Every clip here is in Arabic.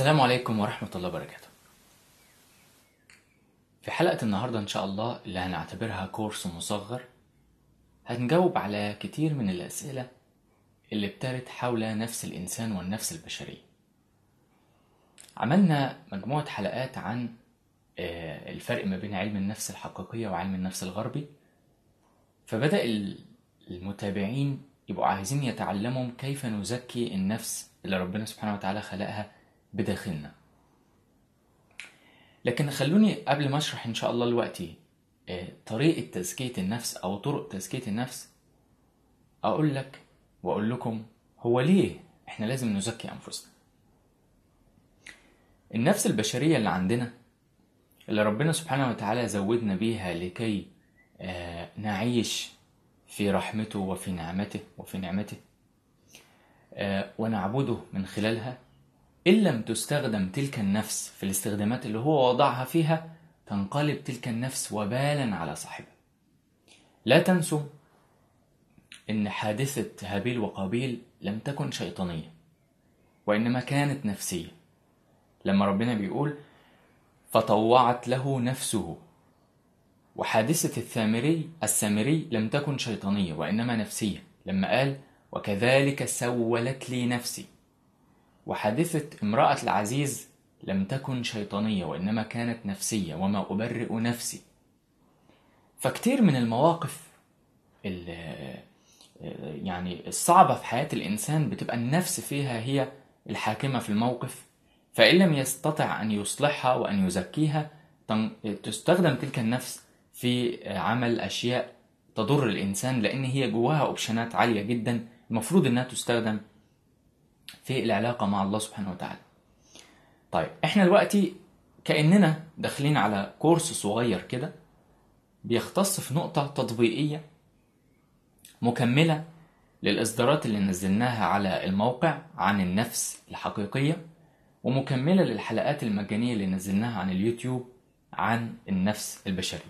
السلام عليكم ورحمة الله وبركاته في حلقة النهاردة إن شاء الله اللي هنعتبرها كورس مصغر هنجاوب على كتير من الأسئلة اللي بترد حول نفس الإنسان والنفس البشرية عملنا مجموعة حلقات عن آه، الفرق ما بين علم النفس الحقيقية وعلم النفس الغربي فبدأ المتابعين يبقوا عايزين يتعلموا كيف نزكي النفس اللي ربنا سبحانه وتعالى خلقها بداخلنا لكن خلوني قبل ما اشرح ان شاء الله دلوقتي آه، طريقة تزكية النفس او طرق تزكية النفس اقول لك واقول لكم هو ليه احنا لازم نزكي انفسنا النفس البشرية اللي عندنا اللي ربنا سبحانه وتعالى زودنا بيها لكي آه، نعيش في رحمته وفي نعمته وفي نعمته آه، ونعبده من خلالها إن لم تستخدم تلك النفس في الاستخدامات اللي هو وضعها فيها تنقلب تلك النفس وبالا على صاحبها لا تنسوا أن حادثة هابيل وقابيل لم تكن شيطانية وإنما كانت نفسية لما ربنا بيقول فطوعت له نفسه وحادثة الثامري السامري لم تكن شيطانية وإنما نفسية لما قال وكذلك سولت لي نفسي وحادثة امرأة العزيز لم تكن شيطانية وإنما كانت نفسية وما أبرئ نفسي فكتير من المواقف يعني الصعبة في حياة الإنسان بتبقى النفس فيها هي الحاكمة في الموقف فإن لم يستطع أن يصلحها وأن يزكيها تستخدم تلك النفس في عمل أشياء تضر الإنسان لأن هي جواها أوبشنات عالية جدا المفروض إنها تستخدم في العلاقة مع الله سبحانه وتعالى طيب احنا دلوقتي كأننا داخلين على كورس صغير كده بيختص في نقطة تطبيقية مكملة للإصدارات اللي نزلناها على الموقع عن النفس الحقيقية ومكملة للحلقات المجانية اللي نزلناها عن اليوتيوب عن النفس البشرية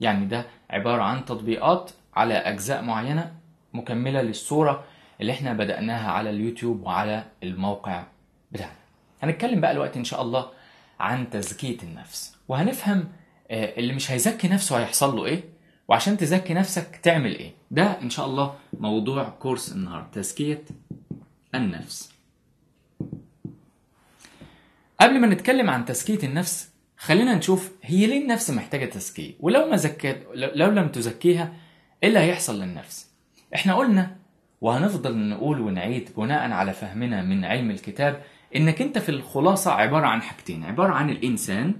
يعني ده عبارة عن تطبيقات على أجزاء معينة مكملة للصورة اللي احنا بدأناها على اليوتيوب وعلى الموقع بتاعنا هنتكلم بقى الوقت ان شاء الله عن تزكية النفس وهنفهم آه، اللي مش هيزكي نفسه هيحصل له ايه وعشان تزكي نفسك تعمل ايه ده ان شاء الله موضوع كورس النهارده تزكية النفس قبل ما نتكلم عن تزكية النفس خلينا نشوف هي ليه النفس محتاجة تزكية ولو ما زكت لو لم تزكيها ايه اللي هيحصل للنفس احنا قلنا وهنفضل نقول ونعيد بناء على فهمنا من علم الكتاب انك انت في الخلاصه عباره عن حاجتين عباره عن الانسان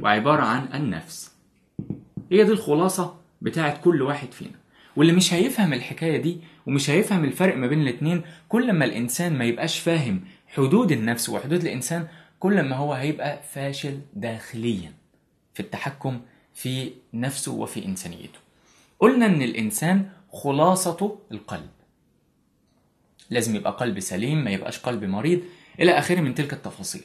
وعباره عن النفس هي دي الخلاصه بتاعت كل واحد فينا واللي مش هيفهم الحكايه دي ومش هيفهم الفرق ما بين الاتنين كل ما الانسان ما يبقاش فاهم حدود النفس وحدود الانسان كل ما هو هيبقى فاشل داخليا في التحكم في نفسه وفي انسانيته قلنا ان الانسان خلاصته القلب لازم يبقى قلب سليم ما يبقاش قلب مريض الى اخره من تلك التفاصيل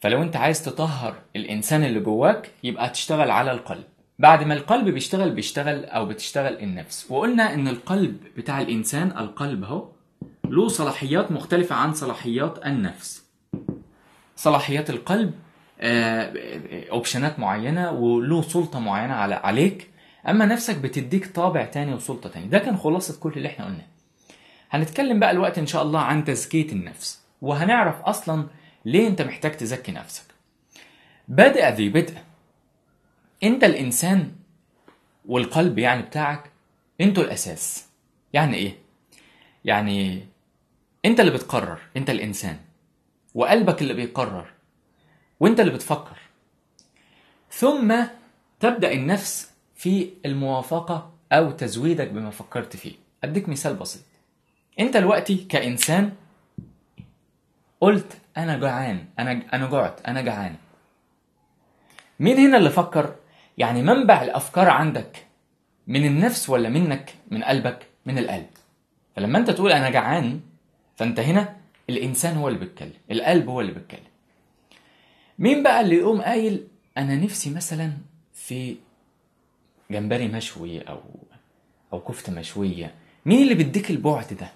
فلو انت عايز تطهر الانسان اللي جواك يبقى تشتغل على القلب بعد ما القلب بيشتغل بيشتغل او بتشتغل النفس وقلنا ان القلب بتاع الانسان القلب اهو له صلاحيات مختلفة عن صلاحيات النفس صلاحيات القلب آه، آه، اوبشنات معينة وله سلطة معينة على عليك اما نفسك بتديك طابع تاني وسلطة تاني ده كان خلاصة كل اللي احنا قلناه هنتكلم بقى الوقت إن شاء الله عن تزكية النفس وهنعرف أصلا ليه أنت محتاج تزكي نفسك بادئ ذي بدء أنت الإنسان والقلب يعني بتاعك أنتوا الأساس يعني إيه؟ يعني أنت اللي بتقرر أنت الإنسان وقلبك اللي بيقرر وأنت اللي بتفكر ثم تبدأ النفس في الموافقة أو تزويدك بما فكرت فيه أديك مثال بسيط انت دلوقتي كانسان قلت انا جعان انا انا جعت انا جعان مين هنا اللي فكر يعني منبع الافكار عندك من النفس ولا منك من قلبك من القلب فلما انت تقول انا جعان فانت هنا الانسان هو اللي بيتكلم القلب هو اللي بيتكلم مين بقى اللي يقوم قايل انا نفسي مثلا في جمبري مشوي او او كفته مشويه مين اللي بيديك البعد ده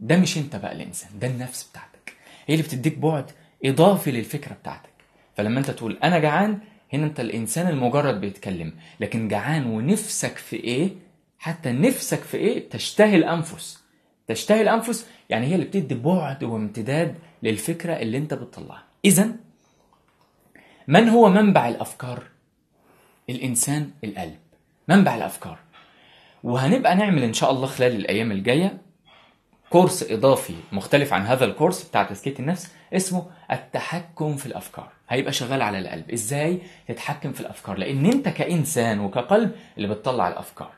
ده مش انت بقى الانسان ده النفس بتاعتك هي اللي بتديك بعد اضافي للفكره بتاعتك فلما انت تقول انا جعان هنا انت الانسان المجرد بيتكلم لكن جعان ونفسك في ايه حتى نفسك في ايه تشتهي الانفس تشتهي الانفس يعني هي اللي بتدي بعد وامتداد للفكره اللي انت بتطلعها اذا من هو منبع الافكار الانسان القلب منبع الافكار وهنبقى نعمل ان شاء الله خلال الايام الجايه كورس اضافي مختلف عن هذا الكورس بتاع تزكيه النفس اسمه التحكم في الافكار هيبقى شغال على القلب ازاي تتحكم في الافكار لان انت كانسان وكقلب اللي بتطلع الافكار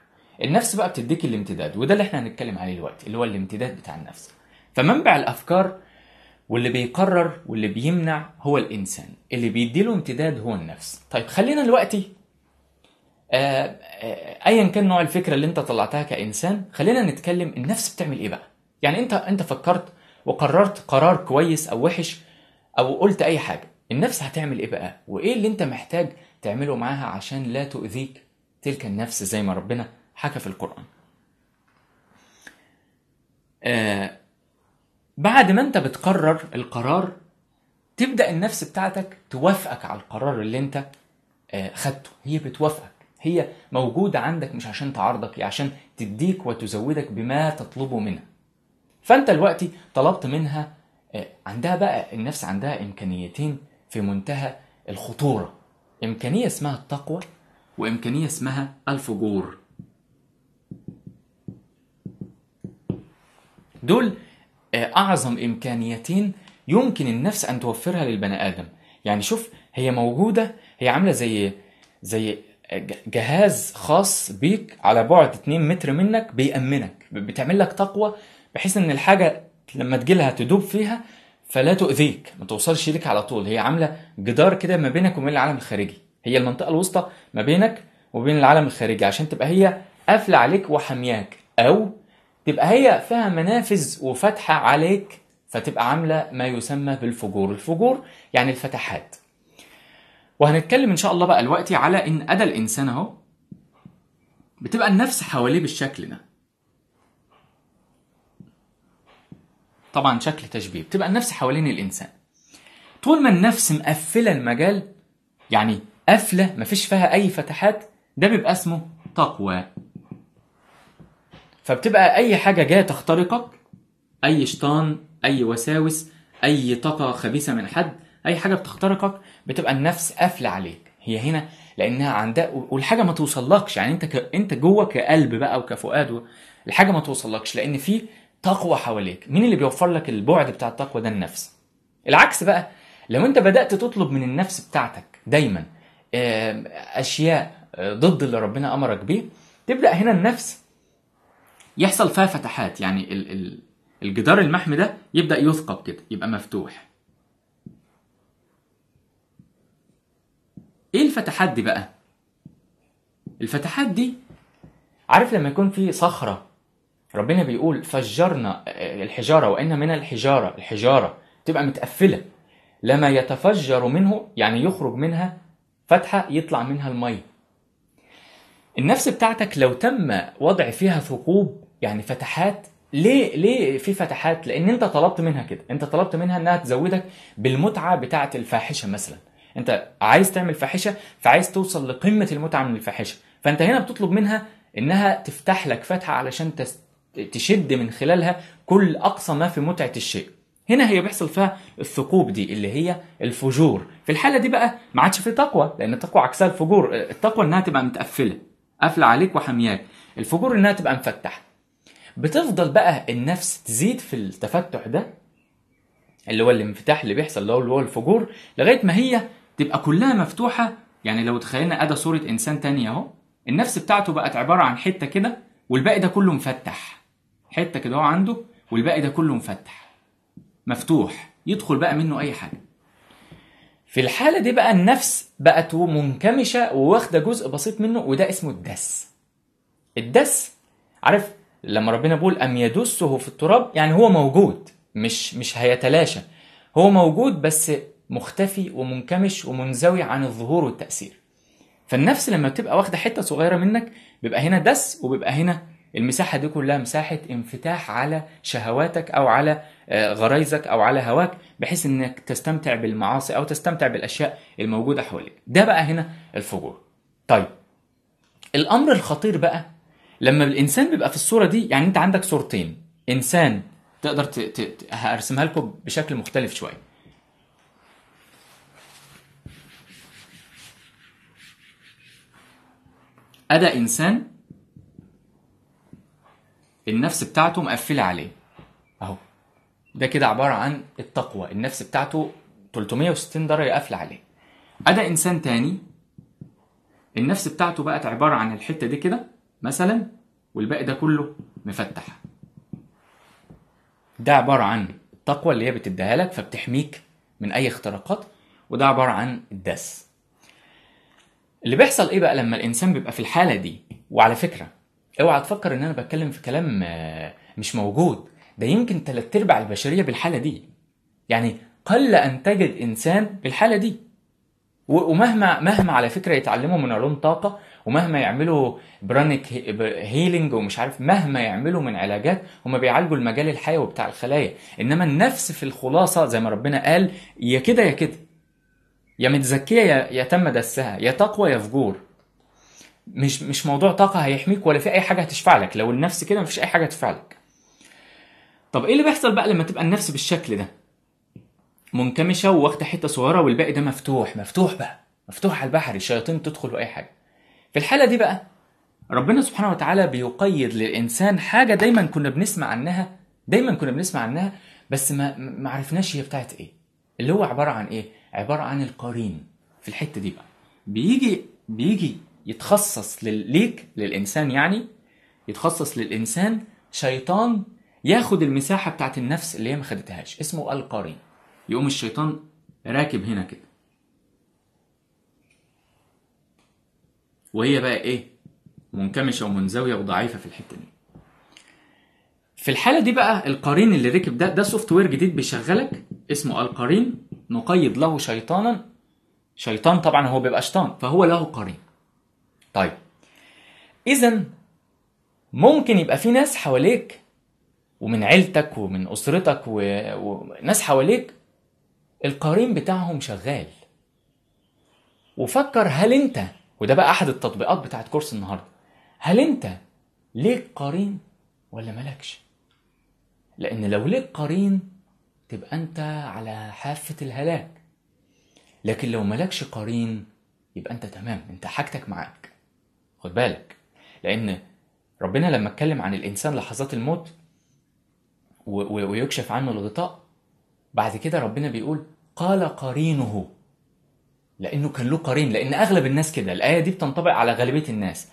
النفس بقى بتديك الامتداد وده اللي احنا هنتكلم عليه دلوقتي اللي هو الامتداد بتاع النفس فمنبع الافكار واللي بيقرر واللي بيمنع هو الانسان اللي بيديله امتداد هو النفس طيب خلينا دلوقتي آه، آه، ايا كان نوع الفكره اللي انت طلعتها كانسان خلينا نتكلم النفس بتعمل ايه بقى يعني انت انت فكرت وقررت قرار كويس او وحش او قلت اي حاجه النفس هتعمل ايه بقى وايه اللي انت محتاج تعمله معاها عشان لا تؤذيك تلك النفس زي ما ربنا حكى في القران آه بعد ما انت بتقرر القرار تبدا النفس بتاعتك توافقك على القرار اللي انت آه خدته هي بتوافقك هي موجوده عندك مش عشان تعارضك هي عشان تديك وتزودك بما تطلبه منها فانت دلوقتي طلبت منها آه، عندها بقى النفس عندها امكانيتين في منتهى الخطوره امكانيه اسمها التقوى وامكانيه اسمها الفجور دول آه، اعظم امكانيتين يمكن النفس ان توفرها للبني ادم يعني شوف هي موجوده هي عامله زي زي آه، جهاز خاص بيك على بعد 2 متر منك بيأمنك بتعمل لك تقوى بحيث ان الحاجه لما تجيلها تدوب فيها فلا تؤذيك ما توصلش ليك على طول هي عامله جدار كده ما بينك وبين العالم الخارجي هي المنطقه الوسطى ما بينك وبين العالم الخارجي عشان تبقى هي قافله عليك وحمياك او تبقى هي فيها منافذ وفاتحه عليك فتبقى عامله ما يسمى بالفجور الفجور يعني الفتحات وهنتكلم ان شاء الله بقى دلوقتي على ان ادى الانسان اهو بتبقى النفس حواليه بالشكل ده طبعا شكل تشبيه بتبقى النفس حوالين الانسان طول ما النفس مقفله المجال يعني قافله مفيش فيها اي فتحات ده بيبقى اسمه تقوى فبتبقى اي حاجه جايه تخترقك اي شيطان اي وساوس اي طاقه خبيثه من حد اي حاجه بتخترقك بتبقى النفس قافله عليك هي هنا لانها عندها والحاجه ما توصلكش يعني انت ك... انت جوه كقلب بقى وكفؤاد الحاجه ما توصلكش لان في تقوى حواليك مين اللي بيوفر لك البعد بتاع التقوى ده النفس العكس بقى لو انت بدات تطلب من النفس بتاعتك دايما اشياء آه، ضد اللي ربنا امرك بيه تبدا هنا النفس يحصل فيها فتحات يعني ال- ال- الجدار المحمي ده يبدا يثقب كده يبقى مفتوح ايه الفتحات دي بقى الفتحات دي عارف لما يكون في صخره ربنا بيقول فجرنا آه، الحجاره وان من الحجاره الحجاره تبقى متقفله لما يتفجر منه يعني يخرج منها فتحه يطلع منها الميه النفس بتاعتك لو تم وضع فيها ثقوب يعني فتحات ليه ليه في فتحات لان انت طلبت منها كده انت طلبت منها انها تزودك بالمتعه بتاعه الفاحشه مثلا انت عايز تعمل فاحشه فعايز توصل لقمه المتعه من الفاحشه فانت هنا بتطلب منها انها تفتح لك فتحه علشان تشد من خلالها كل أقصى ما في متعة الشيء هنا هي بيحصل فيها الثقوب دي اللي هي الفجور في الحالة دي بقى ما عادش في تقوى لأن التقوى عكسها الفجور التقوى إنها تبقى متقفلة قافلة عليك وحمياك الفجور إنها تبقى مفتحة بتفضل بقى النفس تزيد في التفتح ده اللي هو الانفتاح اللي بيحصل اللي هو الفجور لغاية ما هي تبقى كلها مفتوحة يعني لو تخيلنا أدى صورة إنسان تاني أهو النفس بتاعته بقت عبارة عن حتة كده والباقي ده كله مفتح حته كده اهو عنده والباقي ده كله مفتح مفتوح يدخل بقى منه اي حاجه في الحالة دي بقى النفس بقت منكمشة وواخدة جزء بسيط منه وده اسمه الدس الدس عارف لما ربنا بيقول أم يدسه في التراب يعني هو موجود مش مش هيتلاشى هو موجود بس مختفي ومنكمش ومنزوي عن الظهور والتأثير فالنفس لما بتبقى واخدة حتة صغيرة منك بيبقى هنا دس وبيبقى هنا المساحة دي كلها مساحة انفتاح على شهواتك أو على آه، غرايزك أو على هواك بحيث إنك تستمتع بالمعاصي أو تستمتع بالأشياء الموجودة حواليك ده بقى هنا الفجور طيب الأمر الخطير بقى لما الإنسان بيبقى في الصورة دي يعني أنت عندك صورتين إنسان تقدر ت... ت... ت... هرسمها لكم بشكل مختلف شوية أدا إنسان النفس بتاعته مقفله عليه اهو ده كده عباره عن التقوى النفس بتاعته 360 درجه قافله عليه ادا انسان تاني النفس بتاعته بقت عباره عن الحته دي كده مثلا والباقي ده كله مفتح ده عباره عن التقوى اللي هي بتديها لك فبتحميك من اي اختراقات وده عباره عن الدس اللي بيحصل ايه بقى لما الانسان بيبقى في الحاله دي وعلى فكره اوعى تفكر ان انا بتكلم في كلام آه، مش موجود ده يمكن تلات ارباع البشريه بالحاله دي يعني قل ان تجد انسان بالحاله دي ومهما مهما على فكره يتعلموا من علوم طاقه ومهما يعملوا برانيك هيلينج ومش عارف مهما يعملوا من علاجات هما بيعالجوا المجال الحيوي بتاع الخلايا انما النفس في الخلاصه زي ما ربنا قال يا كده يا كده يا متزكيه يا تم دسها يا تقوى يا فجور مش مش موضوع طاقه هيحميك ولا في اي حاجه هتشفع لك لو النفس كده مفيش اي حاجه هتشفع لك طب ايه اللي بيحصل بقى لما تبقى النفس بالشكل ده منكمشه وواخدة حته صغيره والباقي ده مفتوح مفتوح بقى مفتوح على البحر الشياطين تدخل واي حاجه في الحاله دي بقى ربنا سبحانه وتعالى بيقيد للانسان حاجه دايما كنا بنسمع عنها دايما كنا بنسمع عنها بس ما ما عرفناش هي بتاعت ايه اللي هو عباره عن ايه عباره عن القرين في الحته دي بقى بيجي بيجي يتخصص ليك للإنسان يعني يتخصص للإنسان شيطان ياخد المساحة بتاعت النفس اللي هي ما خدتهاش اسمه القرين يقوم الشيطان راكب هنا كده وهي بقى ايه منكمشة ومنزوية وضعيفة في الحتة دي في الحالة دي بقى القرين اللي ركب ده ده سوفت وير جديد بيشغلك اسمه القرين نقيد له شيطانا شيطان طبعا هو بيبقى شيطان فهو له قرين طيب اذا ممكن يبقى في ناس حواليك ومن عيلتك ومن اسرتك و... وناس حواليك القرين بتاعهم شغال وفكر هل انت وده بقى احد التطبيقات بتاعت كورس النهارده هل انت ليك قرين ولا مالكش لان لو ليك قرين تبقى انت على حافه الهلاك لكن لو مالكش قرين يبقى انت تمام انت حاجتك معاه خد بالك لان ربنا لما اتكلم عن الانسان لحظات الموت ويكشف عنه الغطاء بعد كده ربنا بيقول قال قرينه لانه كان له قرين لان اغلب الناس كده الايه دي بتنطبق على غالبيه الناس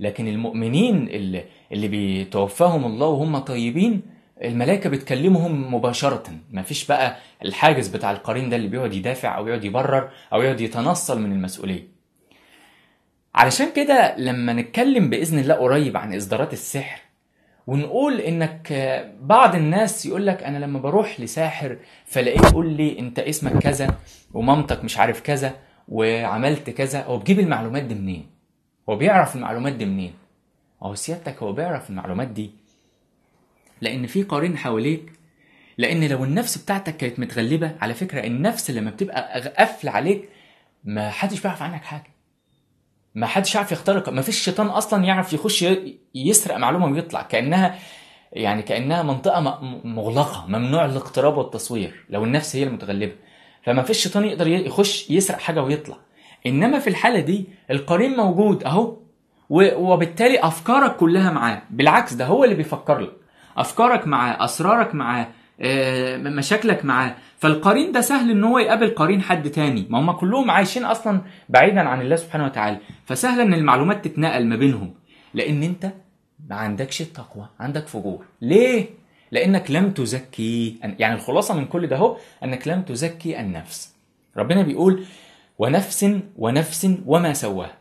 لكن المؤمنين اللي, اللي بيتوفاهم الله وهم طيبين الملائكه بتكلمهم مباشره مفيش بقى الحاجز بتاع القرين ده اللي بيقعد يدافع او يقعد يبرر او يقعد يتنصل من المسؤوليه علشان كده لما نتكلم باذن الله قريب عن اصدارات السحر ونقول انك بعض الناس يقول لك انا لما بروح لساحر فلاقيه يقول لي انت اسمك كذا ومامتك مش عارف كذا وعملت كذا هو بيجيب المعلومات دي منين هو بيعرف المعلومات دي منين هو سيادتك هو بيعرف المعلومات دي لان في قارين حواليك لان لو النفس بتاعتك كانت متغلبه على فكره النفس لما بتبقى قافله عليك ما حدش بيعرف عنك حاجه ما حدش يعرف يخترق ما فيش شيطان اصلا يعرف يخش يسرق معلومه ويطلع كانها يعني كانها منطقه مغلقه ممنوع الاقتراب والتصوير لو النفس هي المتغلبه فما فيش شيطان يقدر يخش يسرق حاجه ويطلع انما في الحاله دي القرين موجود اهو وبالتالي افكارك كلها معاه بالعكس ده هو اللي بيفكر لك افكارك معاه اسرارك معاه آه، مشاكلك معاه فالقرين ده سهل ان هو يقابل قرين حد تاني ما هم كلهم عايشين اصلا بعيدا عن الله سبحانه وتعالى فسهل ان المعلومات تتنقل ما بينهم لان انت ما عندكش التقوى عندك فجور ليه لانك لم تزكي يعني الخلاصه من كل ده هو انك لم تزكي النفس ربنا بيقول ونفس ونفس وما سواها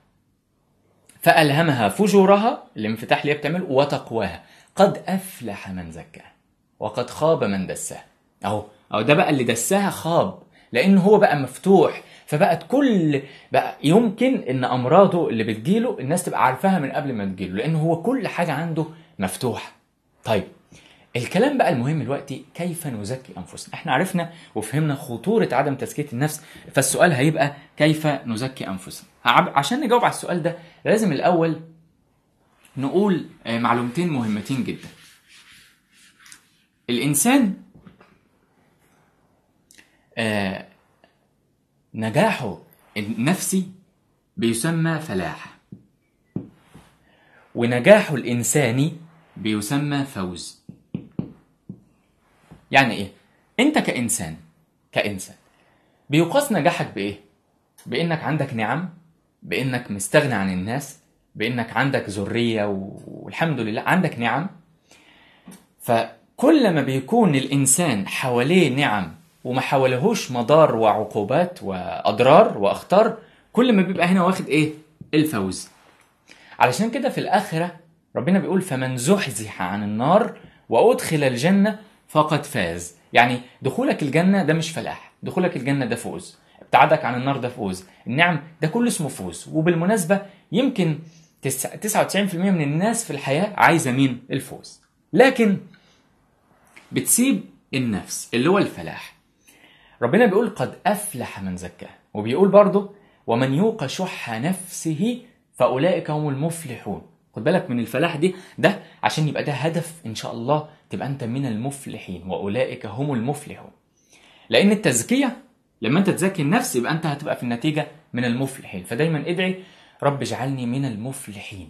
فالهمها فجورها الانفتاح اللي بتعمله وتقواها قد افلح من زكاها وقد خاب من دسها اهو اهو ده بقى اللي دسها خاب لان هو بقى مفتوح فبقت كل بقى يمكن ان امراضه اللي بتجيله الناس تبقى عارفاها من قبل ما تجيله لان هو كل حاجه عنده مفتوحه طيب الكلام بقى المهم دلوقتي كيف نزكي انفسنا احنا عرفنا وفهمنا خطوره عدم تزكيه النفس فالسؤال هيبقى كيف نزكي انفسنا عشان نجاوب على السؤال ده لازم الاول نقول آه، معلومتين مهمتين جدا الإنسان آه، نجاحه النفسي بيسمى فلاح ونجاحه الإنساني بيسمى فوز يعني إيه؟ أنت كإنسان كإنسان بيقاس نجاحك بإيه؟ بإنك عندك نعم بإنك مستغني عن الناس بإنك عندك ذرية والحمد لله عندك نعم ف كل ما بيكون الإنسان حواليه نعم وما حولهوش مضار وعقوبات وأضرار وأخطار كل ما بيبقى هنا واخد إيه؟ الفوز علشان كده في الآخرة ربنا بيقول فمن زحزح عن النار وأدخل الجنة فقد فاز يعني دخولك الجنة ده مش فلاح دخولك الجنة ده فوز ابتعادك عن النار ده فوز النعم ده كله اسمه فوز وبالمناسبة يمكن 99% من الناس في الحياة عايزة مين؟ الفوز لكن بتسيب النفس اللي هو الفلاح ربنا بيقول قد أفلح من زكاها وبيقول برضه ومن يوق شح نفسه فأولئك هم المفلحون خد بالك من الفلاح دي ده عشان يبقى ده هدف إن شاء الله تبقى أنت من المفلحين وأولئك هم المفلحون لأن التزكية لما أنت تزكي النفس يبقى أنت هتبقى في النتيجة من المفلحين فدايما ادعي رب اجعلني من المفلحين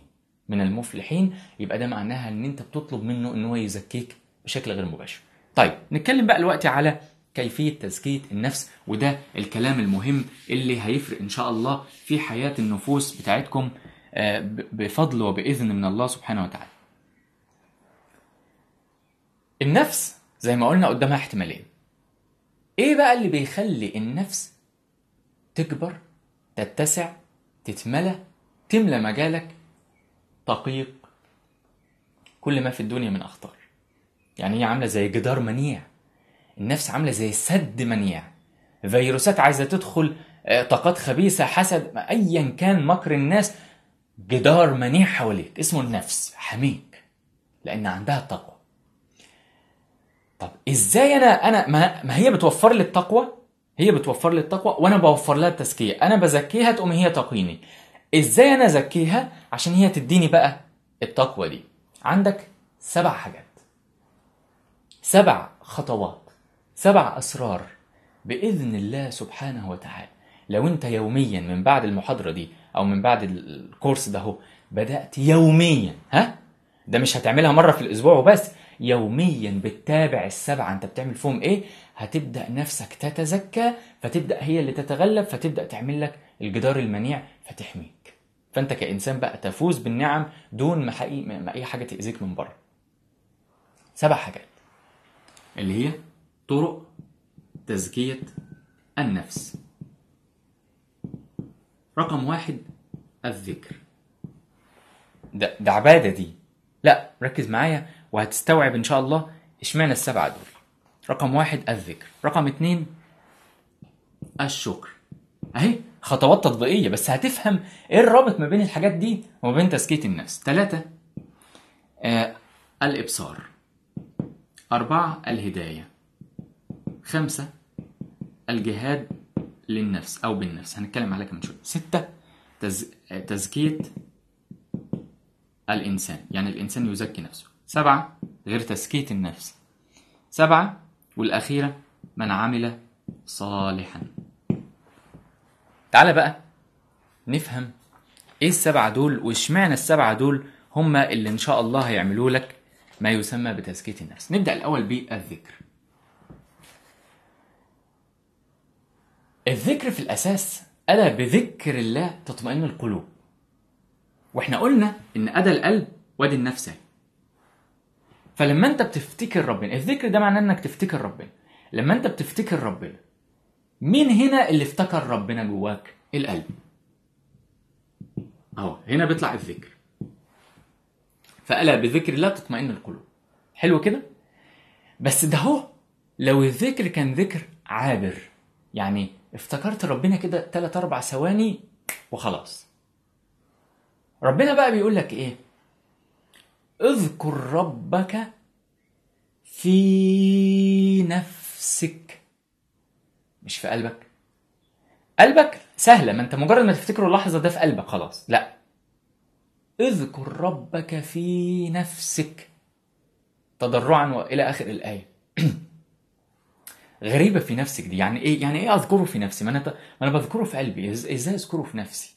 من المفلحين يبقى ده معناها ان انت بتطلب منه ان هو يزكيك بشكل غير مباشر طيب نتكلم بقى دلوقتي على كيفية تزكية النفس وده الكلام المهم اللي هيفرق إن شاء الله في حياة النفوس بتاعتكم آه، بفضل وبإذن من الله سبحانه وتعالى النفس زي ما قلنا قدامها احتمالين ايه بقى اللي بيخلي النفس تكبر تتسع تتملى تملى مجالك تقيق كل ما في الدنيا من اخطار يعني هي عامله زي جدار منيع النفس عامله زي سد منيع فيروسات عايزه تدخل آه، طاقات خبيثه حسد ايا كان مكر الناس جدار منيع حواليك اسمه النفس حميك لان عندها تقوى طب ازاي انا انا ما هي بتوفر لي التقوى هي بتوفر لي التقوى وانا بوفر لها التزكيه انا بزكيها تقوم هي تقيني ازاي انا ازكيها عشان هي تديني بقى التقوى دي عندك سبع حاجات سبع خطوات سبع أسرار بإذن الله سبحانه وتعالى لو أنت يوميا من بعد المحاضرة دي أو من بعد الكورس ده هو بدأت يوميا ها ده مش هتعملها مرة في الأسبوع وبس يوميا بتتابع السبعة أنت بتعمل فيهم إيه هتبدأ نفسك تتزكى فتبدأ هي اللي تتغلب فتبدأ تعمل لك الجدار المنيع فتحميك فأنت كإنسان بقى تفوز بالنعم دون ما, حقيقي ما أي حاجة تأذيك من بره سبع حاجات اللي هي طرق تزكية النفس رقم واحد الذكر ده, ده عبادة دي لا ركز معايا وهتستوعب إن شاء الله إشمعنى السبعة دول رقم واحد الذكر رقم اتنين الشكر أهي خطوات تطبيقية بس هتفهم إيه الرابط ما بين الحاجات دي وما بين تزكية النفس تلاتة آه الإبصار أربعة الهداية خمسة الجهاد للنفس أو بالنفس هنتكلم عليك من شوية ستة تز... تزكية الإنسان يعني الإنسان يزكي نفسه سبعة غير تزكية النفس سبعة والأخيرة من عمل صالحا تعالى بقى نفهم ايه السبعة دول واشمعنى السبعة دول هما اللي ان شاء الله هيعملوا لك ما يسمى بتزكية النفس نبدأ الأول بالذكر الذكر في الأساس ألا بذكر الله تطمئن القلوب واحنا قلنا ان ادى القلب وادي النفس فلما انت بتفتكر ربنا الذكر ده معناه انك تفتكر ربنا لما انت بتفتكر ربنا مين هنا اللي افتكر ربنا جواك القلب اهو هنا بيطلع الذكر فألا بذكر الله تطمئن القلوب حلو كده بس ده هو لو الذكر كان ذكر عابر يعني افتكرت ربنا كده 3 4 ثواني وخلاص ربنا بقى بيقول لك ايه اذكر ربك في نفسك مش في قلبك قلبك سهله ما انت مجرد ما تفتكره اللحظه ده في قلبك خلاص لا اذكر ربك في نفسك تضرعا والى اخر الايه غريبه في نفسك دي يعني ايه يعني ايه اذكره في نفسي ما انا ما انا بذكره في قلبي ازاي اذكره في نفسي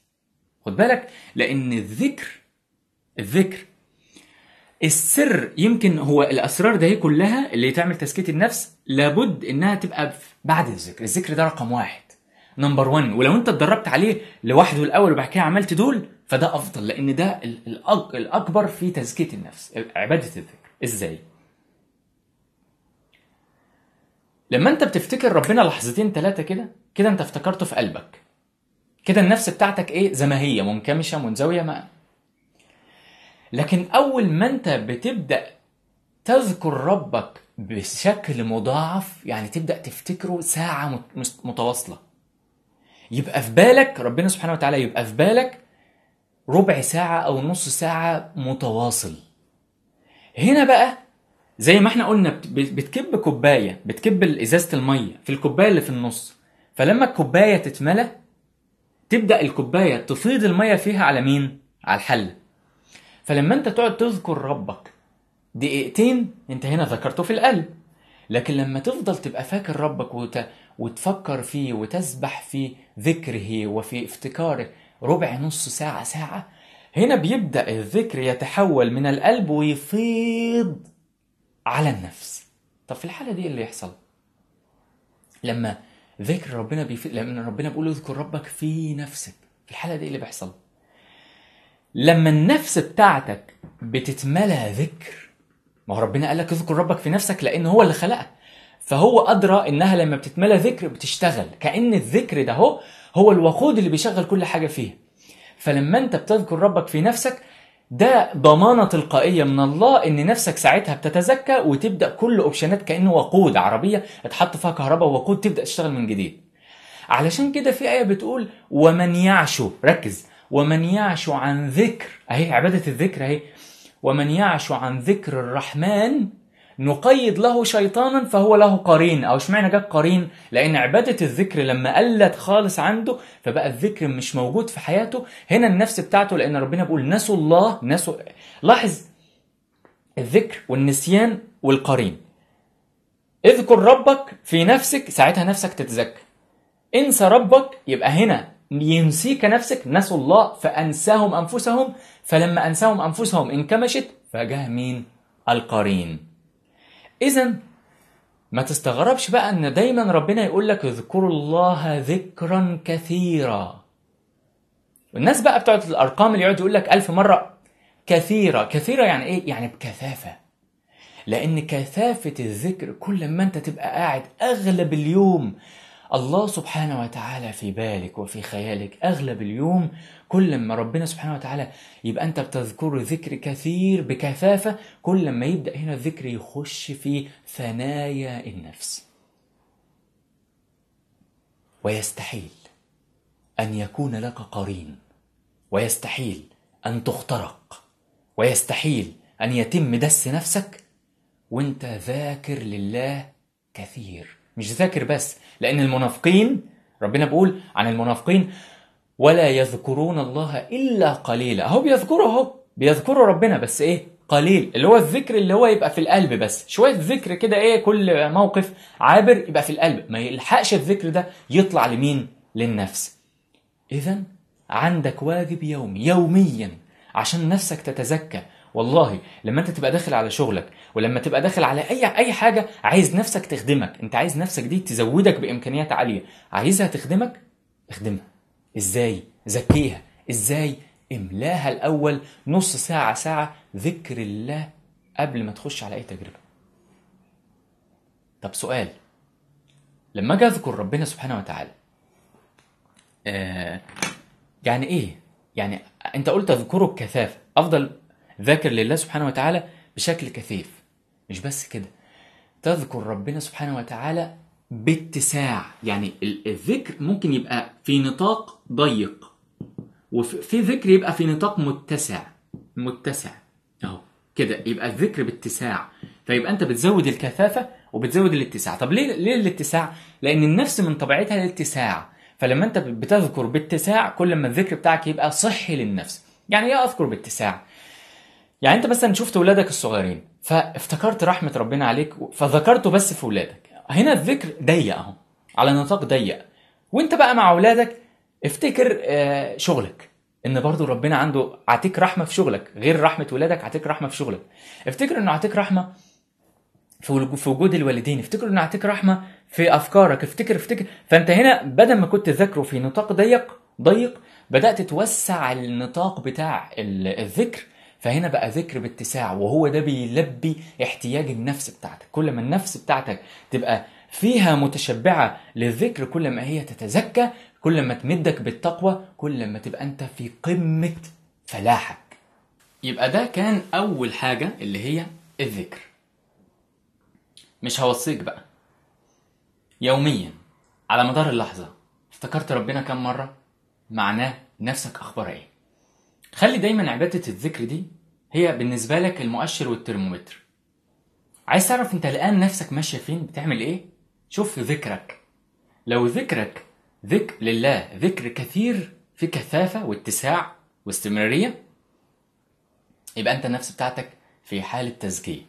خد بالك لان الذكر الذكر السر يمكن هو الاسرار ده كلها اللي تعمل تزكيه النفس لابد انها تبقى بعد الذكر الذكر ده رقم واحد نمبر 1 ولو انت اتدربت عليه لوحده الاول وبعد كده عملت دول فده افضل لان ده الاكبر في تزكيه النفس عباده الذكر ازاي لما انت بتفتكر ربنا لحظتين ثلاثه كده كده انت افتكرته في قلبك كده النفس بتاعتك ايه زي ما هي منكمشه منزويه ما لكن اول ما انت بتبدا تذكر ربك بشكل مضاعف يعني تبدا تفتكره ساعه متواصله يبقى في بالك ربنا سبحانه وتعالى يبقى في بالك ربع ساعة أو نص ساعة متواصل هنا بقى زي ما احنا قلنا بتكب كوباية بتكب إزازة المية في الكوباية اللي في النص فلما الكوباية تتملى تبدأ الكوباية تفيض المية فيها على مين؟ على الحل فلما انت تقعد تذكر ربك دقيقتين انت هنا ذكرته في القلب لكن لما تفضل تبقى فاكر ربك وت... وتفكر فيه وتسبح في ذكره وفي افتكاره ربع نص ساعة ساعة هنا بيبدأ الذكر يتحول من القلب ويفيض على النفس طب في الحالة دي إيه اللي يحصل لما ذكر ربنا بيف... لما ربنا بيقول اذكر ربك في نفسك في الحالة دي إيه اللي بيحصل لما النفس بتاعتك بتتملى ذكر ما هو ربنا قال لك اذكر ربك في نفسك لان هو اللي خلقها فهو ادرى انها لما بتتملى ذكر بتشتغل كان الذكر ده هو هو الوقود اللي بيشغل كل حاجه فيه فلما انت بتذكر ربك في نفسك ده ضمانة تلقائية من الله إن نفسك ساعتها بتتزكى وتبدأ كل أوبشنات كأنه وقود عربية اتحط فيها كهرباء وقود تبدأ تشتغل من جديد. علشان كده في آية بتقول ومن يعشو ركز ومن يعشو عن ذكر أهي عبادة الذكر أهي ومن يعشو عن ذكر الرحمن نقيد له شيطانا فهو له قرين او اشمعنى جاب قرين لان عباده الذكر لما قلت خالص عنده فبقى الذكر مش موجود في حياته هنا النفس بتاعته لان ربنا بيقول نسوا الله نسوا لاحظ الذكر والنسيان والقرين اذكر ربك في نفسك ساعتها نفسك تتذكر انسى ربك يبقى هنا ينسيك نفسك نسوا الله فانساهم انفسهم فلما انساهم انفسهم انكمشت فجاه مين القرين إذا ما تستغربش بقى ان دايما ربنا يقول لك اذكروا الله ذكرا كثيرا والناس بقى بتقعد الارقام اللي يقعد يقول لك ألف مره كثيره كثيره يعني ايه يعني بكثافه لان كثافه الذكر كل ما انت تبقى قاعد اغلب اليوم الله سبحانه وتعالى في بالك وفي خيالك أغلب اليوم كل ما ربنا سبحانه وتعالى يبقى أنت بتذكر ذكر كثير بكثافة كل ما يبدأ هنا الذكر يخش في ثنايا النفس ويستحيل أن يكون لك قرين ويستحيل أن تخترق ويستحيل أن يتم دس نفسك وأنت ذاكر لله كثير مش ذاكر بس لأن المنافقين ربنا بيقول عن المنافقين ولا يذكرون الله إلا قليلا أهو بيذكروا أهو بيذكروا ربنا بس إيه قليل اللي هو الذكر اللي هو يبقى في القلب بس شويه ذكر كده ايه كل موقف عابر يبقى في القلب ما يلحقش الذكر ده يطلع لمين للنفس اذا عندك واجب يومي يوميا عشان نفسك تتزكى والله لما انت تبقى داخل على شغلك ولما تبقى داخل على اي اي حاجه عايز نفسك تخدمك انت عايز نفسك دي تزودك بامكانيات عاليه عايزها تخدمك اخدمها ازاي زكيها ازاي املاها الاول نص ساعه ساعه ذكر الله قبل ما تخش على اي تجربه طب سؤال لما اجي اذكر ربنا سبحانه وتعالى آه يعني ايه يعني انت قلت اذكره بكثافه افضل ذاكر لله سبحانه وتعالى بشكل كثيف مش بس كده تذكر ربنا سبحانه وتعالى باتساع يعني الذكر ممكن يبقى في نطاق ضيق وفي ذكر يبقى في نطاق متسع متسع اهو كده يبقى الذكر باتساع فيبقى انت بتزود الكثافه وبتزود الاتساع طب ليه ليه الاتساع لان النفس من طبيعتها الاتساع فلما انت بتذكر باتساع كل ما الذكر بتاعك يبقى صحي للنفس يعني ايه اذكر باتساع يعني انت مثلا شفت ولادك الصغيرين فافتكرت رحمه ربنا عليك فذكرته بس في ولادك هنا الذكر ضيق اهو على نطاق ضيق وانت بقى مع ولادك افتكر آه، شغلك ان برضو ربنا عنده عتيك رحمه في شغلك غير رحمه ولادك عتيك رحمه في شغلك افتكر انه عتيك رحمه في وجود الوالدين افتكر انه عتيك رحمه في افكارك افتكر افتكر فانت هنا بدل ما كنت تذاكره في نطاق ضيق ضيق بدات توسع النطاق بتاع الذكر فهنا بقى ذكر باتساع وهو ده بيلبي احتياج النفس بتاعتك كل ما النفس بتاعتك تبقى فيها متشبعة للذكر كل ما هي تتزكى كل ما تمدك بالتقوى كل ما تبقى انت في قمة فلاحك يبقى ده كان أول حاجة اللي هي الذكر مش هوصيك بقى يوميا على مدار اللحظة افتكرت ربنا كم مرة معناه نفسك أخبار ايه خلي دايما عبادة الذكر دي هي بالنسبة لك المؤشر والترمومتر عايز تعرف انت الآن نفسك ماشية فين بتعمل ايه شوف ذكرك لو ذكرك ذكر لله ذكر كثير في كثافة واتساع واستمرارية يبقى انت النفس بتاعتك في حالة تزكية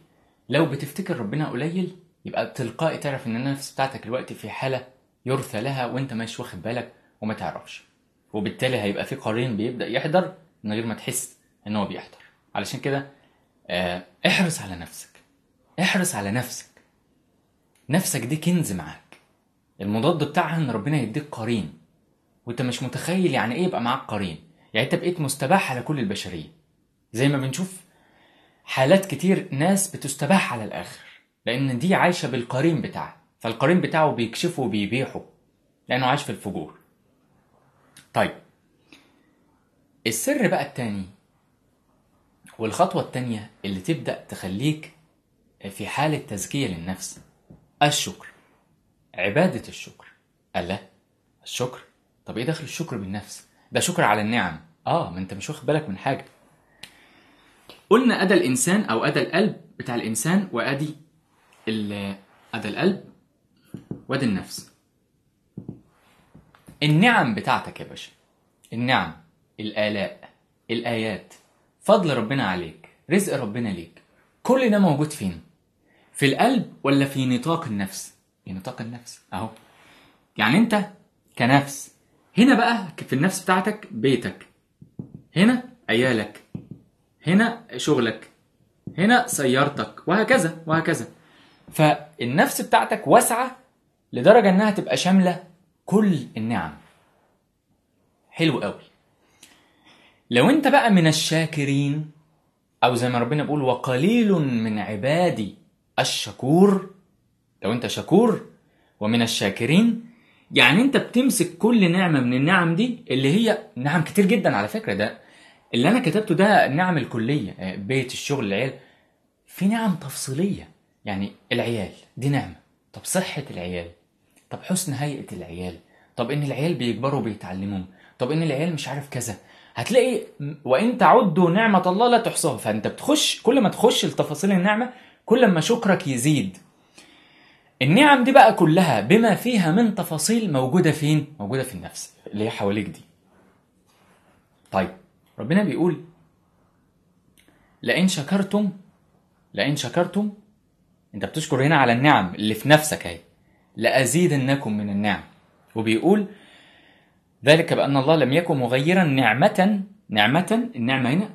لو بتفتكر ربنا قليل يبقى تلقائي تعرف ان النفس بتاعتك دلوقتي في حالة يرثى لها وانت مش واخد بالك وما تعرفش وبالتالي هيبقى في قرين بيبدأ يحضر من غير ما تحس ان هو بيحضر علشان كده آه، احرص على نفسك احرص على نفسك نفسك دي كنز معاك المضاد بتاعها ان ربنا يديك قرين وانت مش متخيل يعني ايه يبقى معاك قرين يعني انت بقيت مستباح على كل البشريه زي ما بنشوف حالات كتير ناس بتستباح على الاخر لان دي عايشه بالقرين بتاعها فالقرين بتاعه بيكشفه وبيبيحه لانه عايش في الفجور طيب السر بقى التاني والخطوة التانية اللي تبدأ تخليك في حالة تزكية للنفس الشكر عبادة الشكر الله الشكر طب ايه دخل الشكر بالنفس ده شكر على النعم اه ما انت مش واخد بالك من حاجة قلنا أدى الإنسان أو أدى القلب بتاع الإنسان وأدي أدى القلب وأدي النفس النعم بتاعتك يا باشا النعم الآلاء الآيات فضل ربنا عليك رزق ربنا ليك كل ده موجود فين في القلب ولا في نطاق النفس في نطاق النفس اهو يعني انت كنفس هنا بقى في النفس بتاعتك بيتك هنا عيالك هنا شغلك هنا سيارتك وهكذا وهكذا فالنفس بتاعتك واسعة لدرجة انها تبقى شاملة كل النعم حلو قوي لو انت بقى من الشاكرين او زي ما ربنا بيقول وقليل من عبادي الشكور لو انت شكور ومن الشاكرين يعني انت بتمسك كل نعمه من النعم دي اللي هي نعم كتير جدا على فكره ده اللي انا كتبته ده النعم الكليه آه، بيت الشغل العيال في نعم تفصيليه يعني العيال دي نعمه طب صحه العيال طب حسن هيئه العيال طب ان العيال بيكبروا بيتعلموا طب ان العيال مش عارف كذا هتلاقي وان تعدوا نعمه الله لا تحصوها فانت بتخش كل ما تخش لتفاصيل النعمه كل ما شكرك يزيد النعم دي بقى كلها بما فيها من تفاصيل موجوده فين موجوده في النفس اللي هي حواليك دي طيب ربنا بيقول لئن شكرتم لئن شكرتم انت بتشكر هنا على النعم اللي في نفسك اهي لازيدنكم من النعم وبيقول ذلك بأن الله لم يكن مغيرا نعمة نعمة النعمة هنا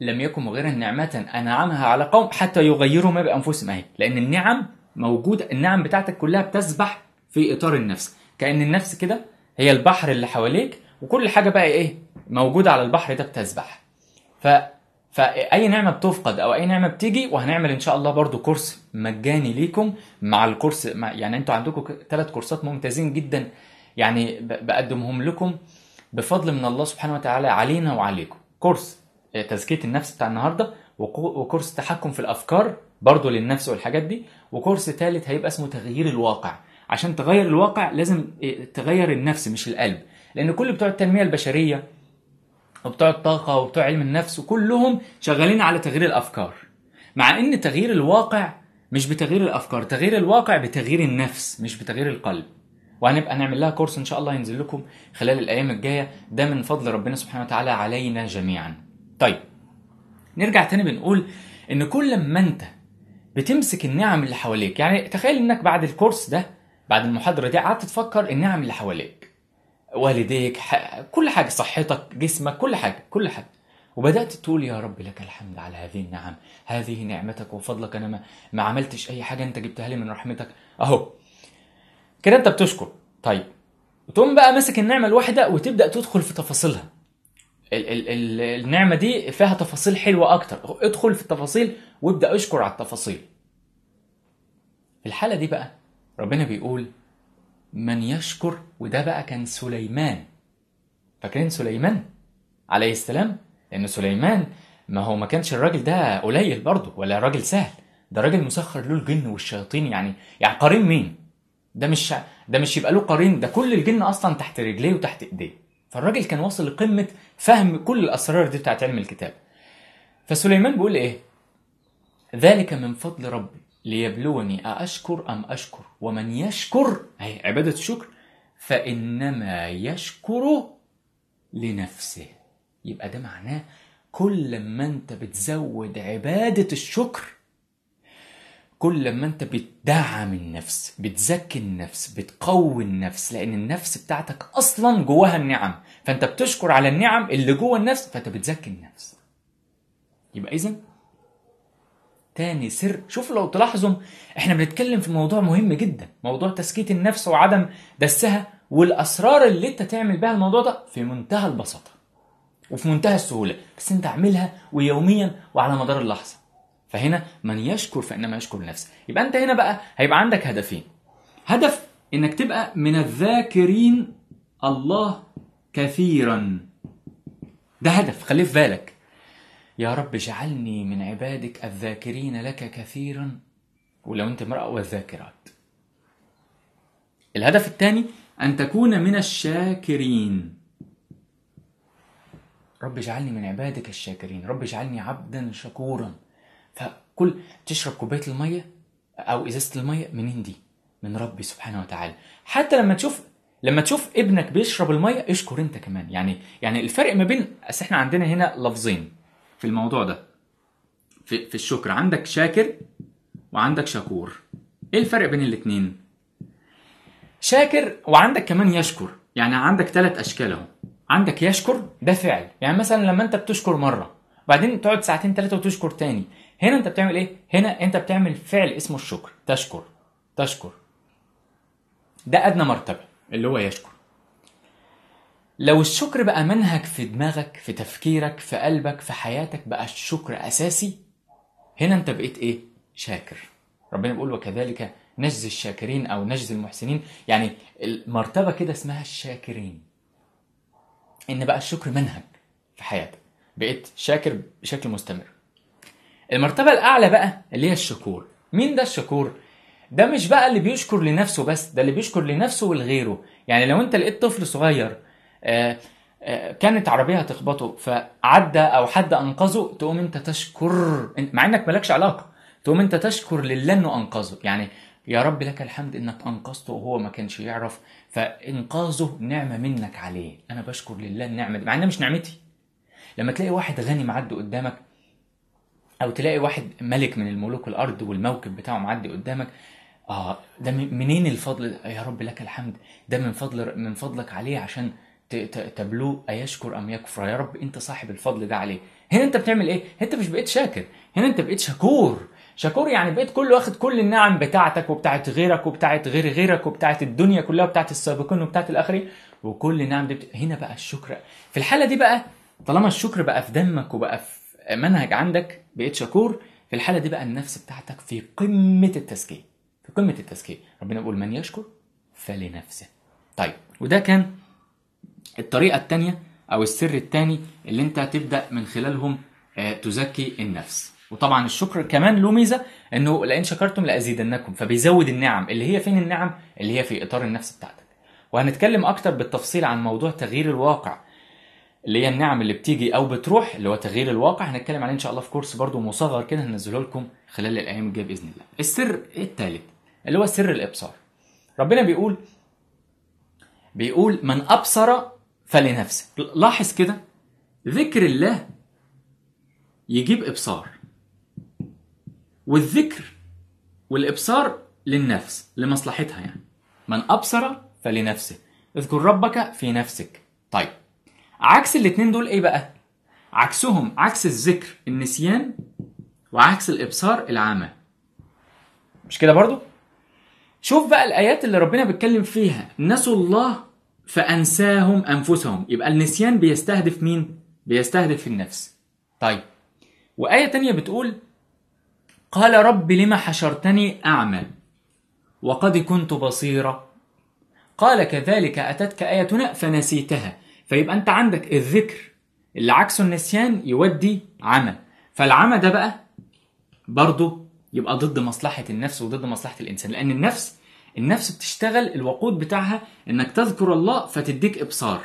لم يكن مغيرا نعمة أنعمها على قوم حتى يغيروا ما بأنفسهم أهي لأن النعم موجودة النعم بتاعتك كلها بتسبح في إطار النفس كأن النفس كده هي البحر اللي حواليك وكل حاجة بقى إيه موجودة على البحر ده بتسبح ف فأي نعمة بتفقد أو أي نعمة بتيجي وهنعمل إن شاء الله برضو كورس مجاني ليكم مع الكورس مع يعني أنتوا عندكم ثلاث كورسات ممتازين جدا يعني بقدمهم لكم بفضل من الله سبحانه وتعالى علينا وعليكم كورس آه، تزكيه النفس بتاع النهارده وكورس تحكم في الافكار برضه للنفس والحاجات دي وكورس ثالث هيبقى اسمه تغيير الواقع عشان تغير الواقع لازم آه، تغير النفس مش القلب لان كل بتوع التنميه البشريه وبتوع الطاقه وبتوع علم النفس وكلهم شغالين على تغيير الافكار مع ان تغيير الواقع مش بتغيير الافكار تغيير الواقع بتغيير النفس مش بتغيير القلب وهنبقى نعمل لها كورس ان شاء الله ينزل لكم خلال الايام الجايه ده من فضل ربنا سبحانه وتعالى علينا جميعا طيب نرجع تاني بنقول ان كل ما انت بتمسك النعم اللي حواليك يعني تخيل انك بعد الكورس ده بعد المحاضره دي قعدت تفكر النعم اللي حواليك والديك كل حاجه صحتك جسمك كل حاجه كل حاجه وبدات تقول يا رب لك الحمد على هذه النعم هذه نعمتك وفضلك انا ما, ما عملتش اي حاجه انت جبتها لي من رحمتك اهو كده انت بتشكر طيب وتقوم بقى ماسك النعمه الواحده وتبدا تدخل في تفاصيلها ال- ال- ال- النعمه دي فيها تفاصيل حلوه اكتر ادخل في التفاصيل وابدا اشكر على التفاصيل الحاله دي بقى ربنا بيقول من يشكر وده بقى كان سليمان فاكرين سليمان عليه السلام لان سليمان ما هو ما كانش الراجل ده قليل برضه ولا راجل سهل ده راجل مسخر له الجن والشياطين يعني يعني قارين مين ده مش ده مش يبقى له قرين ده كل الجن اصلا تحت رجليه وتحت ايديه فالراجل كان واصل لقمه فهم كل الاسرار دي بتاعت علم الكتاب فسليمان بيقول ايه ذلك من فضل ربي ليبلوني أأشكر أم أشكر ومن يشكر هي عبادة الشكر فإنما يشكر لنفسه يبقى ده معناه كل ما أنت بتزود عبادة الشكر كل لما انت بتدعم النفس بتزكي النفس بتقوي النفس لان النفس بتاعتك اصلا جواها النعم فانت بتشكر على النعم اللي جوه النفس فانت بتزكي النفس يبقى اذا تاني سر شوف لو تلاحظوا احنا بنتكلم في موضوع مهم جدا موضوع تزكية النفس وعدم دسها والاسرار اللي انت تعمل بها الموضوع ده في منتهى البساطة وفي منتهى السهولة بس انت اعملها ويوميا وعلى مدار اللحظة فهنا من يشكر فانما يشكر لنفسه يبقى انت هنا بقى هيبقى عندك هدفين هدف انك تبقى من الذاكرين الله كثيرا ده هدف خليه في بالك يا رب اجعلني من عبادك الذاكرين لك كثيرا ولو انت امرأة والذاكرات الهدف الثاني أن تكون من الشاكرين رب اجعلني من عبادك الشاكرين رب اجعلني عبدا شكورا كل تشرب كوبايه الميه او ازازه الميه منين دي من ربي سبحانه وتعالى حتى لما تشوف لما تشوف ابنك بيشرب الميه اشكر انت كمان يعني يعني الفرق ما بين اصل احنا عندنا هنا لفظين في الموضوع ده في, في الشكر عندك شاكر وعندك شكور ايه الفرق بين الاثنين شاكر وعندك كمان يشكر يعني عندك ثلاث اشكال اهو عندك يشكر ده فعل يعني مثلا لما انت بتشكر مره بعدين تقعد ساعتين ثلاثه وتشكر تاني هنا انت بتعمل ايه هنا انت بتعمل فعل اسمه الشكر تشكر تشكر ده ادنى مرتبه اللي هو يشكر لو الشكر بقى منهج في دماغك في تفكيرك في قلبك في حياتك بقى الشكر اساسي هنا انت بقيت ايه شاكر ربنا بيقول وكذلك نجزي الشاكرين او نجزي المحسنين يعني المرتبه كده اسمها الشاكرين ان بقى الشكر منهج في حياتك بقيت شاكر بشكل مستمر المرتبة الأعلى بقى اللي هي الشكور مين ده الشكور؟ ده مش بقى اللي بيشكر لنفسه بس ده اللي بيشكر لنفسه ولغيره يعني لو انت لقيت طفل صغير آآ آه، آآ آه، كانت عربية هتخبطه فعدى أو حد أنقذه تقوم أنت تشكر مع إنك مالكش علاقة تقوم أنت تشكر لله إنه أنقذه يعني يا رب لك الحمد انك انقذته وهو ما كانش يعرف فانقاذه نعمه منك عليه انا بشكر لله النعمه دي مع انها مش نعمتي لما تلاقي واحد غني معدي قدامك او تلاقي واحد ملك من الملوك الارض والموكب بتاعه معدي قدامك اه ده منين الفضل يا رب لك الحمد ده من فضل من فضلك عليه عشان تبلوه ايشكر ام يكفر يا رب انت صاحب الفضل ده عليه هنا انت بتعمل ايه انت مش بقيت شاكر هنا انت بقيت شكور شكور يعني بقيت كل واخد كل النعم بتاعتك وبتاعت غيرك وبتاعت غير غيرك وبتاعت الدنيا كلها وبتاعت السابقين وبتاعت الاخرين وكل النعم دي بت... هنا بقى الشكر في الحاله دي بقى طالما الشكر بقى في دمك وبقى في منهج عندك بقيت شكور في الحاله دي بقى النفس بتاعتك في قمه التزكيه في قمه التزكيه ربنا بيقول من يشكر فلنفسه طيب وده كان الطريقه الثانيه او السر الثاني اللي انت تبدا من خلالهم آه، تزكي النفس وطبعا الشكر كمان له ميزه انه لئن شكرتم لازيدنكم فبيزود النعم اللي هي فين النعم اللي هي في اطار النفس بتاعتك وهنتكلم اكتر بالتفصيل عن موضوع تغيير الواقع اللي هي النعم اللي بتيجي او بتروح اللي هو تغيير الواقع هنتكلم عليه ان شاء الله في كورس برده مصغر كده هنزله لكم خلال الايام الجايه باذن الله. السر الثالث اللي هو سر الابصار. ربنا بيقول بيقول من ابصر فلنفسه. لاحظ كده ذكر الله يجيب ابصار. والذكر والابصار للنفس لمصلحتها يعني. من ابصر فلنفسه. اذكر ربك في نفسك. طيب عكس الاتنين دول ايه بقى عكسهم عكس الذكر النسيان وعكس الابصار العامه مش كده برضو شوف بقى الايات اللي ربنا بيتكلم فيها نسوا الله فانساهم انفسهم يبقى النسيان بيستهدف مين بيستهدف النفس طيب وايه تانية بتقول قال رب لما حشرتني اعمى وقد كنت بصيرا قال كذلك اتتك ايتنا فنسيتها فيبقى انت عندك الذكر اللي عكسه النسيان يودي عمى فالعمى ده بقى برضه يبقى ضد مصلحة النفس وضد مصلحة الإنسان لأن النفس النفس بتشتغل الوقود بتاعها إنك تذكر الله فتديك إبصار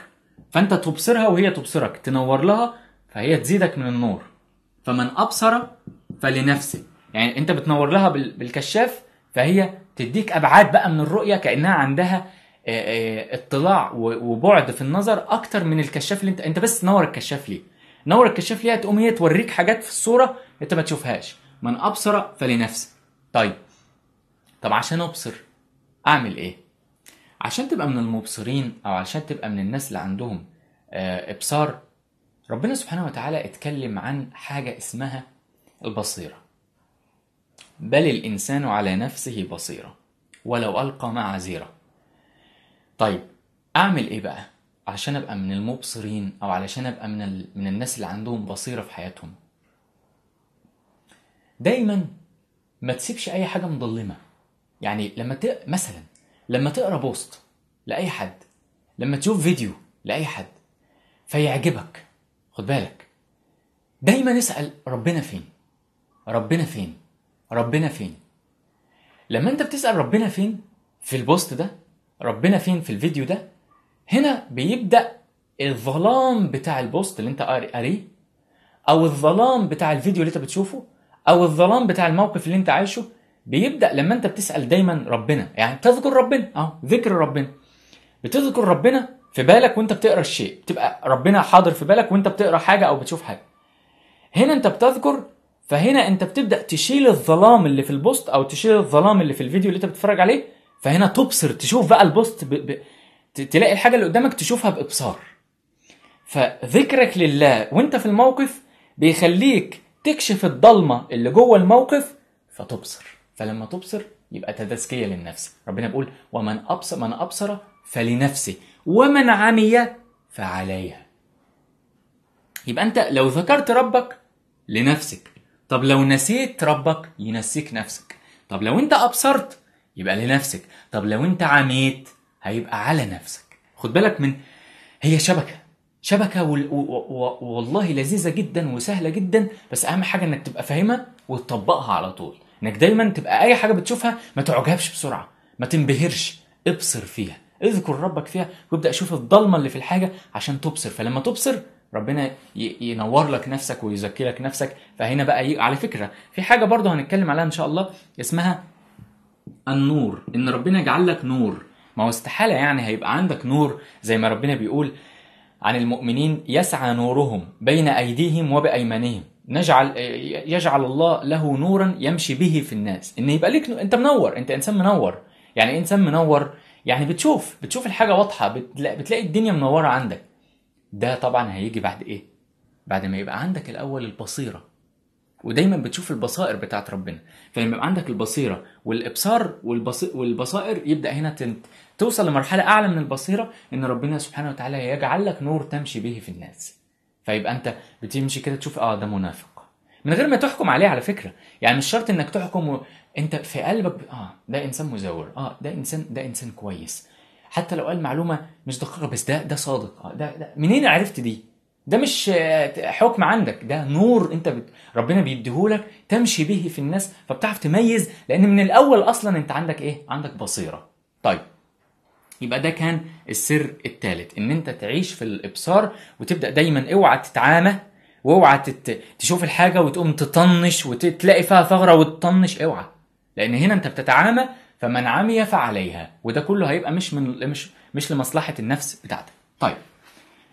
فأنت تبصرها وهي تبصرك تنور لها فهي تزيدك من النور فمن أبصر فلنفسه يعني أنت بتنور لها بالكشاف فهي تديك أبعاد بقى من الرؤية كأنها عندها آه، آه، اطلاع وبعد في النظر اكتر من الكشاف اللي انت انت بس تنور الكشاف ليه نور الكشاف ليه هتقوم هي توريك حاجات في الصوره انت ما تشوفهاش من ابصر فلنفسه طيب طب عشان ابصر اعمل ايه عشان تبقى من المبصرين او عشان تبقى من الناس اللي عندهم آه، ابصار ربنا سبحانه وتعالى اتكلم عن حاجه اسمها البصيره بل الانسان على نفسه بصيره ولو القى معاذيره طيب اعمل ايه بقى عشان ابقى من المبصرين او علشان ابقى من ال... من الناس اللي عندهم بصيره في حياتهم دايما ما تسيبش اي حاجه مظلمه يعني لما ت... مثلا لما تقرا بوست لاي حد لما تشوف فيديو لاي حد فيعجبك خد بالك دايما اسال ربنا فين ربنا فين ربنا فين لما انت بتسال ربنا فين في البوست ده ربنا فين في الفيديو ده هنا بيبدا الظلام بتاع البوست اللي انت قاريه او الظلام بتاع الفيديو اللي انت بتشوفه او الظلام بتاع الموقف اللي انت عايشه بيبدا لما انت بتسال دايما ربنا يعني تذكر ربنا اهو ذكر ربنا بتذكر ربنا في بالك وانت بتقرا الشيء بتبقى ربنا حاضر في بالك وانت بتقرا حاجه او بتشوف حاجه هنا انت بتذكر فهنا انت بتبدا تشيل الظلام اللي في البوست او تشيل الظلام اللي في الفيديو اللي انت بتتفرج عليه فهنا تبصر تشوف بقى البوست ب... ب... تلاقي الحاجه اللي قدامك تشوفها بابصار فذكرك لله وانت في الموقف بيخليك تكشف الضلمه اللي جوه الموقف فتبصر فلما تبصر يبقى تزكيه للنفس ربنا بيقول ومن ابصر من ابصر فلنفسه ومن عمي فعليها يبقى انت لو ذكرت ربك لنفسك طب لو نسيت ربك ينسيك نفسك طب لو انت ابصرت يبقى لنفسك طب لو انت عميت هيبقى على نفسك خد بالك من هي شبكه شبكه وال... و... و... والله لذيذه جدا وسهله جدا بس اهم حاجه انك تبقى فاهمها وتطبقها على طول انك دايما تبقى اي حاجه بتشوفها ما تعجبش بسرعه ما تنبهرش ابصر فيها اذكر ربك فيها وابدا شوف الضلمه اللي في الحاجه عشان تبصر فلما تبصر ربنا ينور لك نفسك ويزكي لك نفسك فهنا بقى ي... على فكره في حاجه برضه هنتكلم عليها ان شاء الله اسمها النور ان ربنا يجعل لك نور ما هو استحاله يعني هيبقى عندك نور زي ما ربنا بيقول عن المؤمنين يسعى نورهم بين ايديهم وبايمانهم نجعل يجعل الله له نورا يمشي به في الناس ان يبقى لك انت منور انت انسان منور يعني إيه انسان منور يعني بتشوف بتشوف الحاجه واضحه بتلاقي الدنيا منوره عندك ده طبعا هيجي بعد ايه بعد ما يبقى عندك الاول البصيره ودايما بتشوف البصائر بتاعت ربنا فلما يبقى عندك البصيره والابصار والبصائر يبدا هنا توصل لمرحله اعلى من البصيره ان ربنا سبحانه وتعالى يجعل لك نور تمشي به في الناس فيبقى انت بتمشي كده تشوف اه ده منافق من غير ما تحكم عليه على فكره يعني مش شرط انك تحكم و... انت في قلبك ب... اه ده انسان مزور اه ده انسان ده انسان كويس حتى لو قال معلومه مش دقيقه بس ده ده صادق اه ده, ده منين عرفت دي ده مش حكم عندك ده نور انت بت... ربنا بيديهولك تمشي به في الناس فبتعرف تميز لان من الاول اصلا انت عندك ايه عندك بصيره طيب يبقى ده كان السر الثالث ان انت تعيش في الابصار وتبدا دايما اوعى تتعامى واوعى تت... تشوف الحاجه وتقوم تطنش وتلاقي فيها ثغره وتطنش اوعى لان هنا انت بتتعامى فمن عمي فعليها وده كله هيبقى مش من مش مش لمصلحه النفس بتاعتك طيب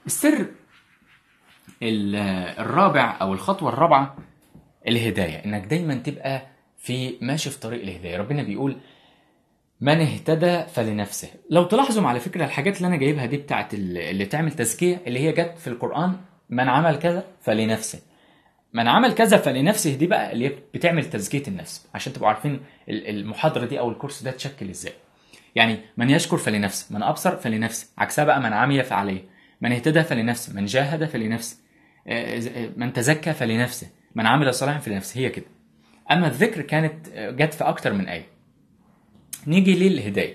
السر الرابع او الخطوه الرابعه الهدايه انك دايما تبقى في ماشي في طريق الهدايه ربنا بيقول من اهتدى فلنفسه لو تلاحظوا على فكره الحاجات اللي انا جايبها دي بتاعه اللي تعمل تزكيه اللي هي جت في القران من عمل كذا فلنفسه من عمل كذا فلنفسه دي بقى اللي بتعمل تزكيه النفس عشان تبقوا عارفين المحاضره دي او الكورس ده اتشكل ازاي يعني من يشكر فلنفسه من ابصر فلنفسه عكسها بقى من عمي فعليه من اهتدى فلنفسه من جاهد فلنفسه آه، آه، من تزكى فلنفسه من عمل صالحا فلنفسه هي كده اما الذكر كانت آه، جت في اكتر من ايه نيجي للهدايه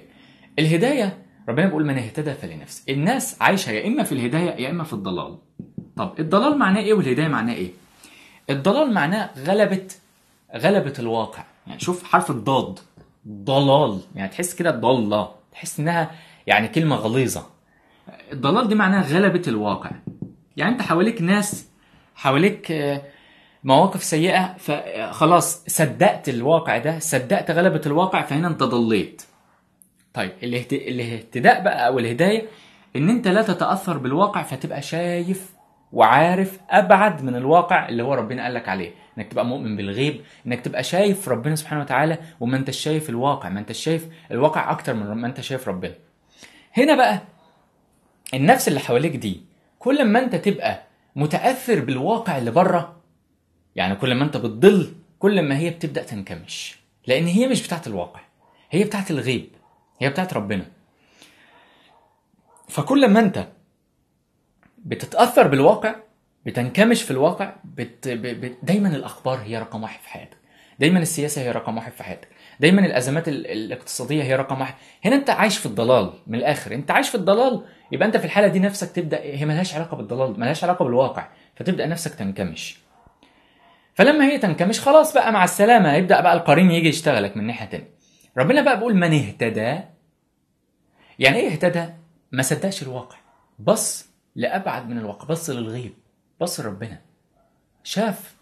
الهدايه ربنا بيقول من اهتدى فلنفسه الناس عايشه يا اما في الهدايه يا اما في الضلال طب الضلال معناه ايه والهدايه معناه ايه الضلال معناه غلبه غلبه الواقع يعني شوف حرف الضاد ضلال يعني تحس كده ضاله تحس انها يعني كلمه غليظه الضلال دي معناها غلبه الواقع يعني انت حواليك ناس حواليك آه، مواقف سيئه فخلاص آه، صدقت الواقع ده صدقت غلبه الواقع فهنا انت ضليت طيب الاهتداء بقى او الهدايه ان انت لا تتاثر بالواقع فتبقى شايف وعارف ابعد من الواقع اللي هو ربنا قال لك عليه انك تبقى مؤمن بالغيب انك تبقى شايف ربنا سبحانه وتعالى وما انت شايف الواقع ما انت شايف الواقع اكتر من ما انت شايف ربنا هنا بقى النفس اللي حواليك دي كل ما انت تبقى متاثر بالواقع اللي بره يعني كل ما انت بتضل كل ما هي بتبدا تنكمش لان هي مش بتاعت الواقع هي بتاعت الغيب هي بتاعت ربنا فكل ما انت بتتاثر بالواقع بتنكمش في الواقع بت... ب... دايما الاخبار هي رقم واحد في حياتك دايما السياسه هي رقم واحد في حياتك دايما الازمات الاقتصاديه هي رقم واحد هنا انت عايش في الضلال من الاخر انت عايش في الضلال يبقى انت في الحاله دي نفسك تبدا هي ملهاش علاقه بالضلال ملهاش علاقه بالواقع فتبدا نفسك تنكمش فلما هي تنكمش خلاص بقى مع السلامه يبدا بقى القرين يجي يشتغلك من ناحيه تانية ربنا بقى بيقول من اهتدى يعني ايه اهتدى ما صدقش الواقع بص لابعد من الواقع بص للغيب بص لربنا شاف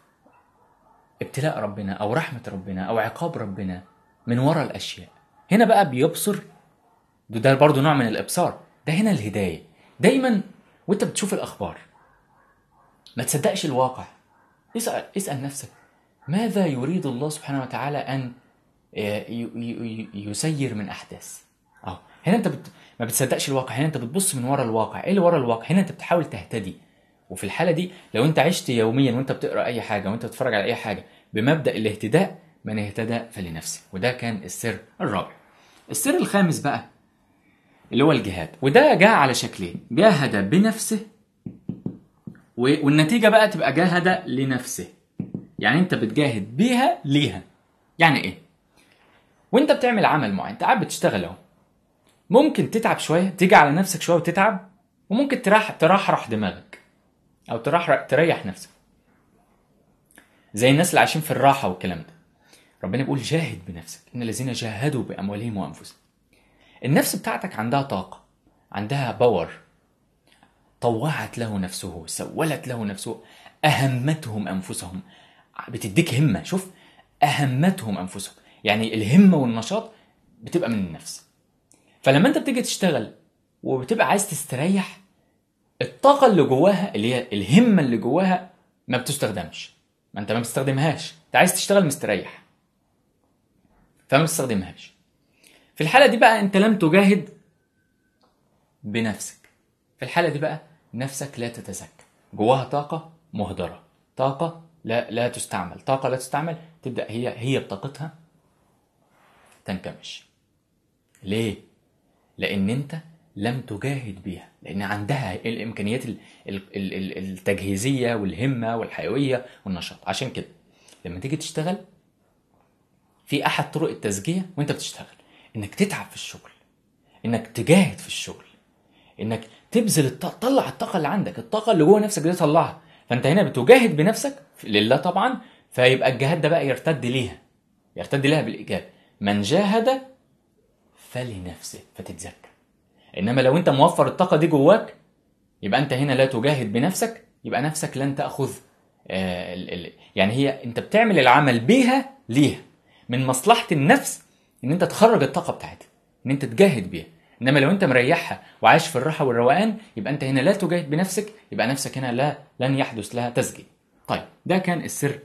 ابتلاء ربنا او رحمه ربنا او عقاب ربنا من وراء الأشياء هنا بقى بيبصر ده, ده برضو نوع من الإبصار ده هنا الهداية دايما وانت بتشوف الأخبار ما تصدقش الواقع اسأل, اسأل نفسك ماذا يريد الله سبحانه وتعالى أن آه، يسير من أحداث اه هنا انت بت... ما بتصدقش الواقع هنا انت بتبص من ورا الواقع ايه اللي ورا الواقع هنا انت بتحاول تهتدي وفي الحاله دي لو انت عشت يوميا وانت بتقرا اي حاجه وانت بتتفرج على اي حاجه بمبدا الاهتداء من اهتدى فلنفسه وده كان السر الرابع السر الخامس بقى اللي هو الجهاد وده جاء على شكلين جاهد بنفسه والنتيجه بقى تبقى جاهد لنفسه يعني انت بتجاهد بيها ليها يعني ايه وانت بتعمل عمل معين انت قاعد بتشتغل اهو ممكن تتعب شويه تيجي على نفسك شويه وتتعب وممكن تراح ترحرح دماغك او تراح تريح نفسك زي الناس اللي عايشين في الراحه والكلام ده ربنا بيقول جاهد بنفسك ان الذين جاهدوا باموالهم وانفسهم النفس بتاعتك عندها طاقه عندها باور طوعت له نفسه سولت له نفسه اهمتهم انفسهم بتديك همه شوف اهمتهم انفسهم يعني الهمه والنشاط بتبقى من النفس فلما انت بتيجي تشتغل وبتبقى عايز تستريح الطاقه اللي جواها اللي هي الهمه اللي جواها ما بتستخدمش ما انت ما بتستخدمهاش انت عايز تشتغل مستريح فما بتستخدمهاش في الحالة دي بقى أنت لم تجاهد بنفسك في الحالة دي بقى نفسك لا تتزكى جواها طاقة مهدرة طاقة لا لا تستعمل طاقة لا تستعمل تبدأ هي هي بطاقتها تنكمش ليه؟ لأن أنت لم تجاهد بيها لأن عندها الإمكانيات التجهيزية والهمة والحيوية والنشاط عشان كده لما تيجي تشتغل في احد طرق التزكيه وانت بتشتغل انك تتعب في الشغل انك تجاهد في الشغل انك تبذل الطاقه تطلع الطاقه اللي عندك الطاقه اللي جوه نفسك دي طلعها فانت هنا بتجاهد بنفسك لله طبعا فيبقى الجهاد ده بقى يرتد ليها يرتد لها بالايجاب من جاهد فلنفسه فتتزكى انما لو انت موفر الطاقه دي جواك يبقى انت هنا لا تجاهد بنفسك يبقى نفسك لن تاخذ آه، يعني هي انت بتعمل العمل بيها ليها من مصلحه النفس ان انت تخرج الطاقه بتاعتها ان انت تجاهد بيها انما لو انت مريحها وعايش في الراحه والروقان يبقى انت هنا لا تجاهد بنفسك يبقى نفسك هنا لا لن يحدث لها تسجيل طيب ده كان السر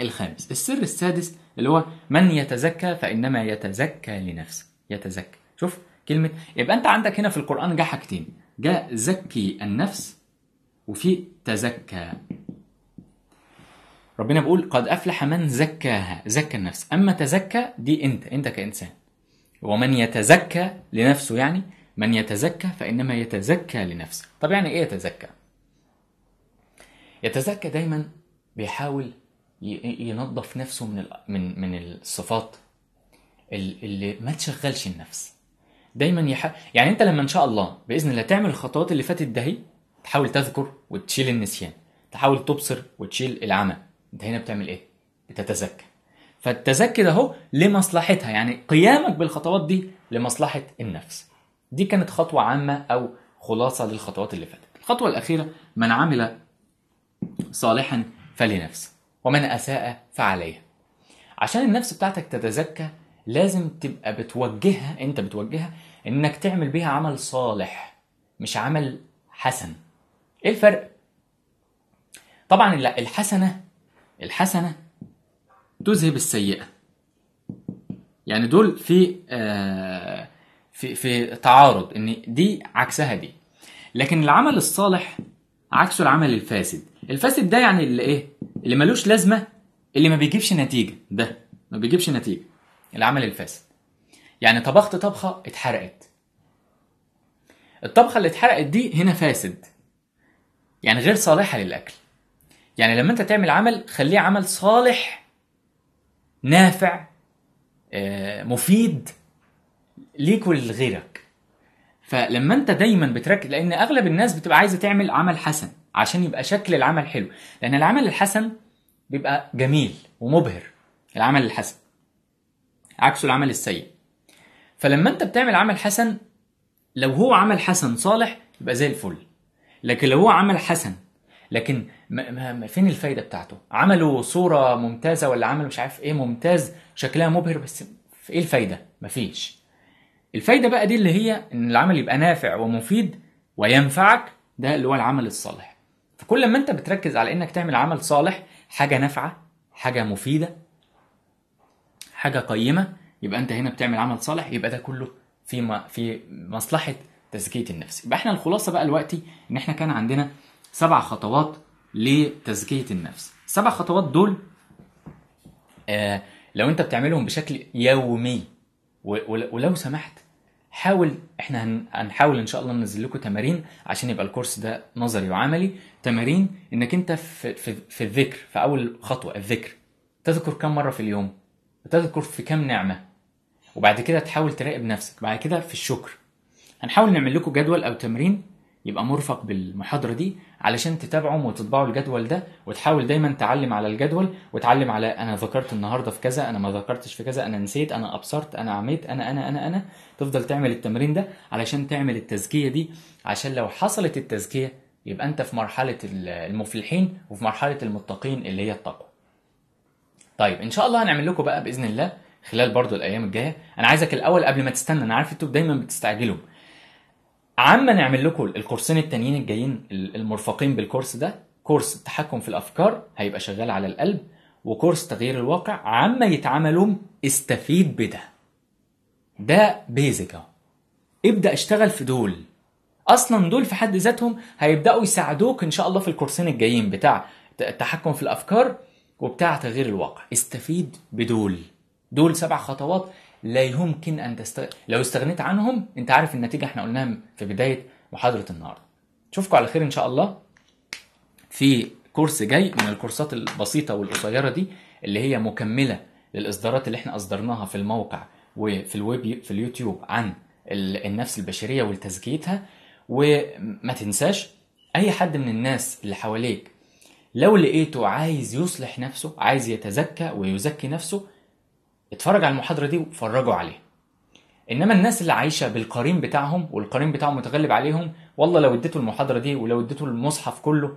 الخامس السر السادس اللي هو من يتزكى فانما يتزكى لنفسه يتزكى شوف كلمه يبقى انت عندك هنا في القران جه حاجتين جاء زكي النفس وفي تزكى ربنا بيقول قد أفلح من زكاها زكى النفس أما تزكى دي أنت أنت كإنسان ومن يتزكى لنفسه يعني من يتزكى فإنما يتزكى لنفسه طب يعني إيه يتزكى؟ يتزكى دايما بيحاول ينظف نفسه من من من الصفات اللي ما تشغلش النفس دايما يح... يعني انت لما ان شاء الله باذن الله تعمل الخطوات اللي فاتت دهي تحاول تذكر وتشيل النسيان تحاول تبصر وتشيل العمى انت هنا بتعمل ايه؟ بتتزكى فالتزكي ده اهو لمصلحتها يعني قيامك بالخطوات دي لمصلحه النفس دي كانت خطوه عامه او خلاصه للخطوات اللي فاتت الخطوه الاخيره من عمل صالحا فلنفسه ومن اساء فعليها عشان النفس بتاعتك تتزكى لازم تبقى بتوجهها انت بتوجهها انك تعمل بيها عمل صالح مش عمل حسن ايه الفرق طبعا الحسنه الحسنة تذهب السيئة يعني دول في آه في في تعارض ان دي عكسها دي لكن العمل الصالح عكسه العمل الفاسد الفاسد ده يعني اللي ايه اللي ملوش لازمه اللي ما بيجيبش نتيجه ده ما بيجيبش نتيجه العمل الفاسد يعني طبخت طبخه اتحرقت الطبخه اللي اتحرقت دي هنا فاسد يعني غير صالحه للاكل يعني لما انت تعمل عمل خليه عمل صالح نافع آه، مفيد ليك ولغيرك فلما انت دايما بتركز لان اغلب الناس بتبقى عايزه تعمل عمل حسن عشان يبقى شكل العمل حلو لان العمل الحسن بيبقى جميل ومبهر العمل الحسن عكسه العمل السيء فلما انت بتعمل عمل حسن لو هو عمل حسن صالح يبقى زي الفل لكن لو هو عمل حسن لكن ما ما فين الفايده بتاعته عملوا صوره ممتازه ولا عملوا مش عارف ايه ممتاز شكلها مبهر بس في ايه الفايده مفيش الفايده بقى دي اللي هي ان العمل يبقى نافع ومفيد وينفعك ده اللي هو العمل الصالح فكل ما انت بتركز على انك تعمل عمل صالح حاجه نافعه حاجه مفيده حاجه قيمه يبقى انت هنا بتعمل عمل صالح يبقى ده كله في في مصلحه تزكيه النفس يبقى احنا الخلاصه بقى دلوقتي ان احنا كان عندنا سبع خطوات لتزكية النفس سبع خطوات دول آه لو انت بتعملهم بشكل يومي ولو سمحت حاول احنا هنحاول ان شاء الله ننزل لكم تمارين عشان يبقى الكورس ده نظري وعملي تمارين انك انت في, في, في الذكر في اول خطوه الذكر تذكر كم مره في اليوم تذكر في كم نعمه وبعد كده تحاول تراقب نفسك بعد كده في الشكر هنحاول نعمل لكم جدول او تمرين يبقى مرفق بالمحاضره دي علشان تتابعهم وتطبعوا الجدول ده وتحاول دايما تعلم على الجدول وتعلم على انا ذكرت النهارده في كذا انا ما ذكرتش في كذا انا نسيت انا ابصرت انا عميت انا انا انا انا تفضل تعمل التمرين ده علشان تعمل التزكيه دي عشان لو حصلت التزكيه يبقى انت في مرحله المفلحين وفي مرحله المتقين اللي هي التقوى طيب ان شاء الله هنعمل لكم بقى باذن الله خلال برضو الايام الجايه انا عايزك الاول قبل ما تستنى انا عارف انتوا دايما بتستعجلوا عما نعمل لكم الكورسين التانيين الجايين المرفقين بالكورس ده كورس التحكم في الافكار هيبقى شغال على القلب وكورس تغيير الواقع عما يتعملوا استفيد بده ده بيزك اهو ابدا اشتغل في دول اصلا دول في حد ذاتهم هيبداوا يساعدوك ان شاء الله في الكورسين الجايين بتاع التحكم في الافكار وبتاع تغيير الواقع استفيد بدول دول سبع خطوات لا يمكن ان تست... لو استغنيت عنهم انت عارف النتيجه احنا قلناها في بدايه محاضره النهارده اشوفكم على خير ان شاء الله في كورس جاي من الكورسات البسيطه والقصيره دي اللي هي مكمله للاصدارات اللي احنا اصدرناها في الموقع وفي الويب في اليوتيوب عن النفس البشريه وتزكيتها وما تنساش اي حد من الناس اللي حواليك لو لقيته عايز يصلح نفسه عايز يتزكى ويزكي نفسه اتفرج على المحاضرة دي وفرجوا عليها انما الناس اللي عايشه بالقرين بتاعهم والقرين بتاعهم متغلب عليهم والله لو اديته المحاضره دي ولو اديته المصحف كله